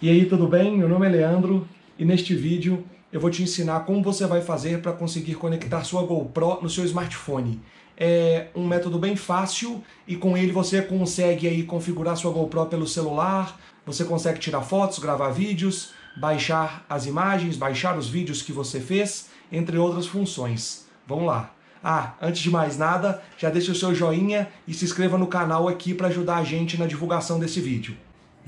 E aí, tudo bem? Meu nome é Leandro e neste vídeo eu vou te ensinar como você vai fazer para conseguir conectar sua GoPro no seu smartphone. É um método bem fácil e com ele você consegue aí configurar sua GoPro pelo celular, você consegue tirar fotos, gravar vídeos, baixar as imagens, baixar os vídeos que você fez, entre outras funções. Vamos lá! Ah, antes de mais nada, já deixa o seu joinha e se inscreva no canal aqui para ajudar a gente na divulgação desse vídeo.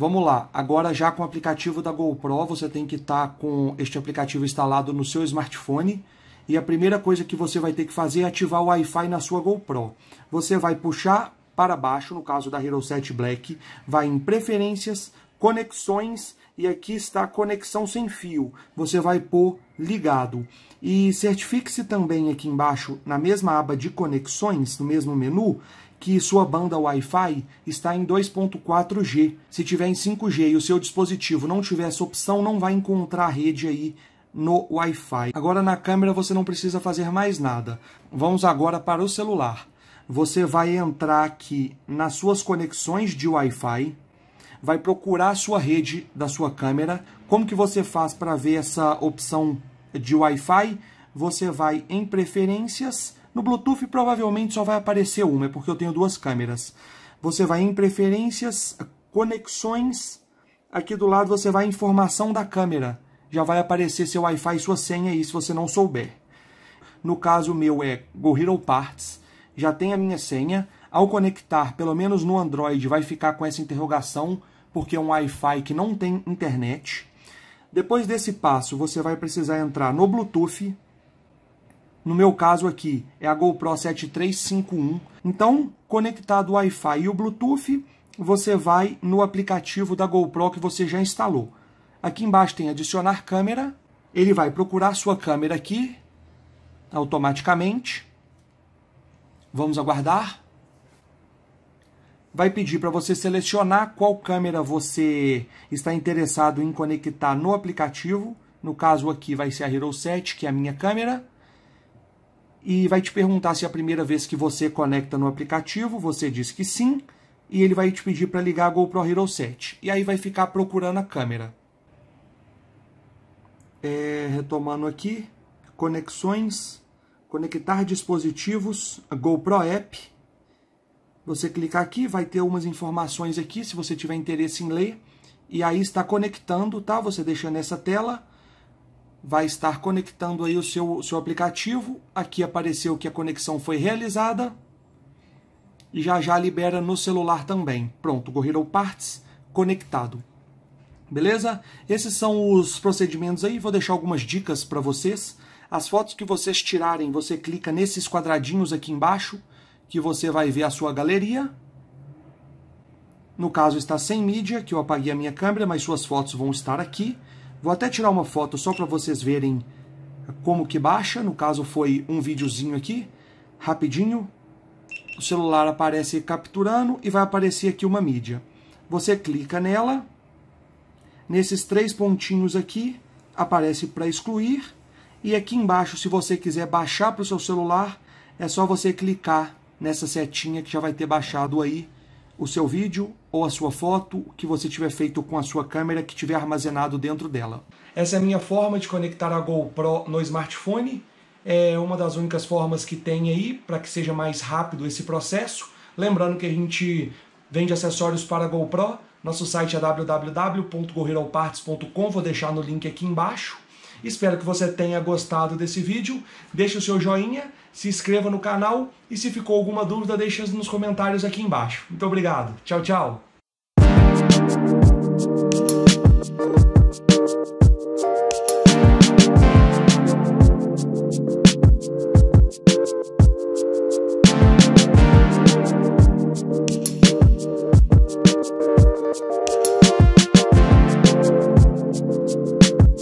Vamos lá, agora já com o aplicativo da GoPro, você tem que estar tá com este aplicativo instalado no seu smartphone. E a primeira coisa que você vai ter que fazer é ativar o Wi-Fi na sua GoPro. Você vai puxar para baixo, no caso da Hero 7 Black, vai em Preferências, Conexões e aqui está Conexão Sem Fio. Você vai pôr ligado. E certifique-se também aqui embaixo, na mesma aba de Conexões, no mesmo menu, que sua banda Wi-Fi está em 2.4G. Se tiver em 5G e o seu dispositivo não tiver essa opção, não vai encontrar a rede aí no Wi-Fi. Agora na câmera você não precisa fazer mais nada. Vamos agora para o celular. Você vai entrar aqui nas suas conexões de Wi-Fi, vai procurar a sua rede da sua câmera. Como que você faz para ver essa opção de Wi-Fi? Você vai em preferências, no Bluetooth provavelmente só vai aparecer uma, é porque eu tenho duas câmeras. Você vai em preferências, conexões, aqui do lado você vai em informação da câmera. Já vai aparecer seu Wi-Fi e sua senha aí, se você não souber. No caso meu é Gorilla Parts, já tem a minha senha. Ao conectar, pelo menos no Android, vai ficar com essa interrogação, porque é um Wi-Fi que não tem internet. Depois desse passo, você vai precisar entrar no Bluetooth, no meu caso aqui é a GoPro 7351. Então, conectado o Wi-Fi e o Bluetooth, você vai no aplicativo da GoPro que você já instalou. Aqui embaixo tem adicionar câmera. Ele vai procurar sua câmera aqui automaticamente. Vamos aguardar. Vai pedir para você selecionar qual câmera você está interessado em conectar no aplicativo. No caso aqui vai ser a Hero 7, que é a minha câmera e vai te perguntar se é a primeira vez que você conecta no aplicativo, você diz que sim, e ele vai te pedir para ligar a GoPro Hero 7. E aí vai ficar procurando a câmera. É, retomando aqui, conexões, conectar dispositivos, GoPro App. Você clicar aqui, vai ter umas informações aqui, se você tiver interesse em ler. E aí está conectando, tá? Você deixa nessa tela vai estar conectando aí o seu, seu aplicativo. Aqui apareceu que a conexão foi realizada e já já libera no celular também. Pronto, Gorilla Parts conectado. Beleza? Esses são os procedimentos aí, vou deixar algumas dicas para vocês. As fotos que vocês tirarem, você clica nesses quadradinhos aqui embaixo, que você vai ver a sua galeria. No caso está sem mídia, que eu apaguei a minha câmera, mas suas fotos vão estar aqui. Vou até tirar uma foto só para vocês verem como que baixa. No caso foi um videozinho aqui, rapidinho. O celular aparece capturando e vai aparecer aqui uma mídia. Você clica nela. Nesses três pontinhos aqui, aparece para excluir. E aqui embaixo, se você quiser baixar para o seu celular, é só você clicar nessa setinha que já vai ter baixado aí o seu vídeo ou a sua foto que você tiver feito com a sua câmera que tiver armazenado dentro dela. Essa é a minha forma de conectar a GoPro no smartphone. É uma das únicas formas que tem aí para que seja mais rápido esse processo. Lembrando que a gente vende acessórios para a GoPro. Nosso site é www.gorillauparts.com, vou deixar no link aqui embaixo. Espero que você tenha gostado desse vídeo. Deixe o seu joinha, se inscreva no canal e se ficou alguma dúvida, deixe nos comentários aqui embaixo. Muito obrigado. Tchau, tchau.